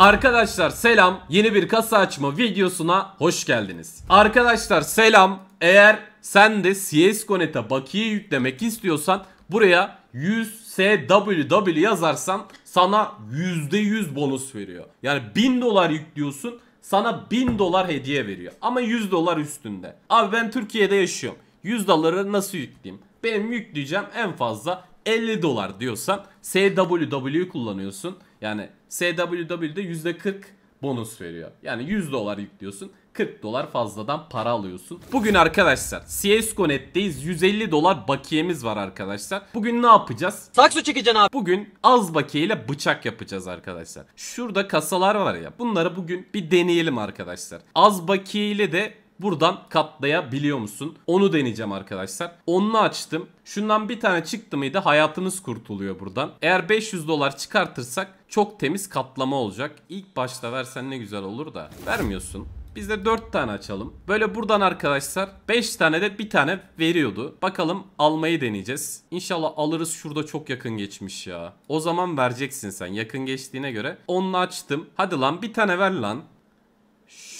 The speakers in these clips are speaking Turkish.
Arkadaşlar selam yeni bir kasa açma videosuna hoş geldiniz. Arkadaşlar selam eğer sen de CSGONET'e bakiye yüklemek istiyorsan buraya 100 SWW yazarsan sana %100 bonus veriyor. Yani 1000 dolar yüklüyorsun sana 1000 dolar hediye veriyor ama 100 dolar üstünde. Abi ben Türkiye'de yaşıyorum 100 doları nasıl yükleyeyim? Benim yükleyeceğim en fazla 50 dolar diyorsan SWW'yu kullanıyorsun. Yani SWW'de %40 bonus veriyor. Yani 100 dolar yüklüyorsun. 40 dolar fazladan para alıyorsun. Bugün arkadaşlar CSGO.net'teyiz. 150 dolar bakiyemiz var arkadaşlar. Bugün ne yapacağız? Saksı çekeceksin abi. Bugün az bakiyeyle bıçak yapacağız arkadaşlar. Şurada kasalar var ya. Bunları bugün bir deneyelim arkadaşlar. Az bakiyeyle de Buradan katlayabiliyor musun? Onu deneyeceğim arkadaşlar. Onunla açtım. Şundan bir tane çıktı mıydı hayatımız kurtuluyor buradan. Eğer 500 dolar çıkartırsak çok temiz katlama olacak. İlk başta versen ne güzel olur da vermiyorsun. Biz de 4 tane açalım. Böyle buradan arkadaşlar 5 tane de bir tane veriyordu. Bakalım almayı deneyeceğiz. İnşallah alırız şurada çok yakın geçmiş ya. O zaman vereceksin sen yakın geçtiğine göre. Onu açtım. Hadi lan bir tane ver lan.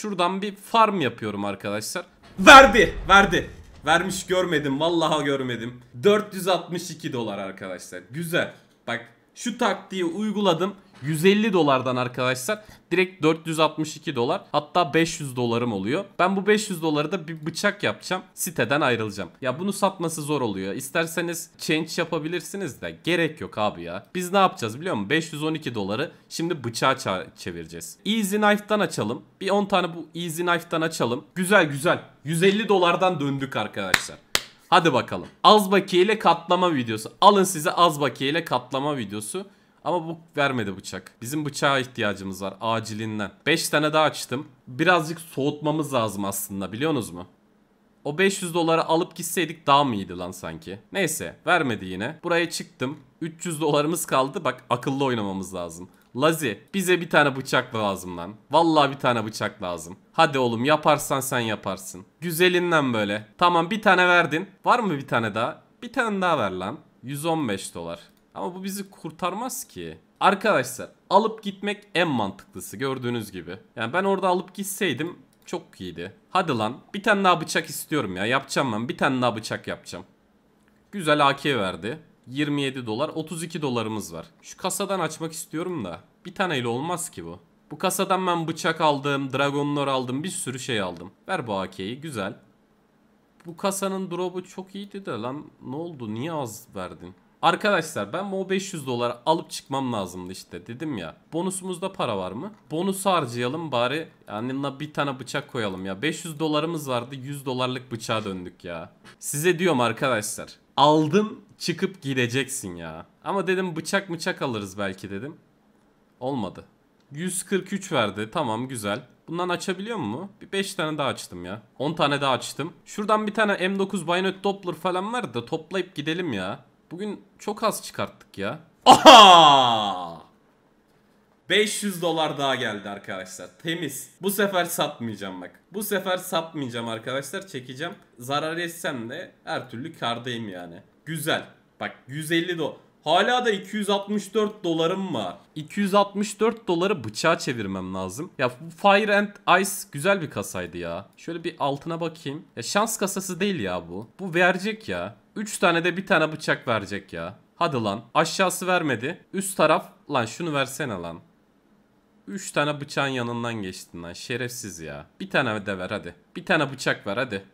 Şuradan bir farm yapıyorum arkadaşlar. Verdi verdi. Vermiş görmedim vallaha görmedim. 462 dolar arkadaşlar. Güzel. Bak şu taktiği uyguladım. 150 dolardan arkadaşlar direkt 462 dolar hatta 500 dolarım oluyor. Ben bu 500 doları da bir bıçak yapacağım siteden ayrılacağım. Ya bunu satması zor oluyor. İsterseniz change yapabilirsiniz de gerek yok abi ya. Biz ne yapacağız biliyor musun? 512 doları şimdi bıçağa çevireceğiz. Easy Knife'dan açalım. Bir 10 tane bu Easy Knife'dan açalım. Güzel güzel. 150 dolardan döndük arkadaşlar. Hadi bakalım. Az ile katlama videosu. Alın size az ile katlama videosu. Ama bu vermedi bıçak. Bizim bıçağa ihtiyacımız var acilinden. 5 tane daha açtım. Birazcık soğutmamız lazım aslında biliyorsunuz mu? O 500 doları alıp gitseydik daha mı iyiydi lan sanki? Neyse vermedi yine. Buraya çıktım. 300 dolarımız kaldı. Bak akıllı oynamamız lazım. Lazi bize bir tane bıçak lazım lan. Vallahi bir tane bıçak lazım. Hadi oğlum yaparsan sen yaparsın. Güzelinden böyle. Tamam bir tane verdin. Var mı bir tane daha? Bir tane daha ver lan. 115 dolar. Ama bu bizi kurtarmaz ki. Arkadaşlar alıp gitmek en mantıklısı gördüğünüz gibi. Yani ben orada alıp gitseydim çok iyiydi. Hadi lan bir tane daha bıçak istiyorum ya yapacağım ben bir tane daha bıçak yapacağım. Güzel AK verdi. 27 dolar 32 dolarımız var. Şu kasadan açmak istiyorum da bir taneyle olmaz ki bu. Bu kasadan ben bıçak aldım, dragonlar aldım, bir sürü şey aldım. Ver bu AK'yi güzel. Bu kasanın drop'u çok iyiydi de lan ne oldu niye az verdin? Arkadaşlar ben bu 500 dolar alıp çıkmam lazımdı işte dedim ya. Bonusumuzda para var mı? Bonus harcayalım bari yanına bir tane bıçak koyalım ya. 500 dolarımız vardı 100 dolarlık bıçağa döndük ya. Size diyorum arkadaşlar aldım çıkıp gideceksin ya. Ama dedim bıçak bıçak alırız belki dedim. Olmadı. 143 verdi. Tamam güzel. Bundan açabiliyor mu? Bir 5 tane daha açtım ya. 10 tane daha açtım. Şuradan bir tane M9 Bayonet Doppler falan var da toplayıp gidelim ya. Bugün çok az çıkarttık ya. Aha! 500 dolar daha geldi arkadaşlar. Temiz. Bu sefer satmayacağım bak. Bu sefer satmayacağım arkadaşlar. Çekeceğim. Zarar etsem de her türlü kardayım yani. Güzel. Bak 150 dolar. Hala da 264 dolarım var. 264 doları bıçağa çevirmem lazım. Ya Fire and Ice güzel bir kasaydı ya. Şöyle bir altına bakayım. Ya şans kasası değil ya bu. Bu verecek ya. 3 tane de bir tane bıçak verecek ya. Hadi lan. Aşağısı vermedi. Üst taraf. Lan şunu versene lan. 3 tane bıçağın yanından geçtin lan. Şerefsiz ya. Bir tane de ver hadi. Bir tane bıçak ver hadi.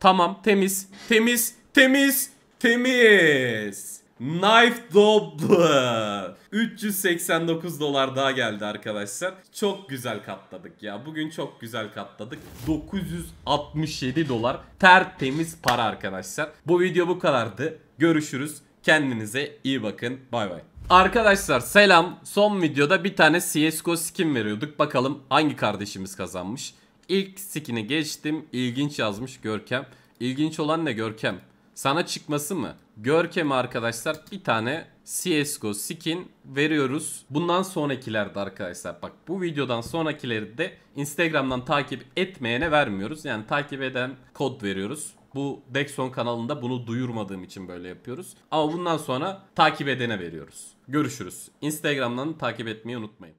Tamam temiz. Temiz. Temiz. Temiz. Knife Double 389 dolar daha geldi arkadaşlar. Çok güzel katladık ya. Bugün çok güzel katladık. 967 dolar tertemiz para arkadaşlar. Bu video bu kadardı. Görüşürüz. Kendinize iyi bakın. Bay bay. Arkadaşlar selam. Son videoda bir tane CSGO skin veriyorduk. Bakalım hangi kardeşimiz kazanmış. İlk skin'i geçtim. İlginç yazmış Görkem. İlginç olan ne Görkem? Sana çıkması mı? Görkem arkadaşlar bir tane CSGO skin veriyoruz. Bundan sonrakilerde arkadaşlar bak bu videodan sonrakileri de Instagram'dan takip etmeyene vermiyoruz. Yani takip eden kod veriyoruz. Bu Dexon kanalında bunu duyurmadığım için böyle yapıyoruz. Ama bundan sonra takip edene veriyoruz. Görüşürüz. Instagram'dan takip etmeyi unutmayın.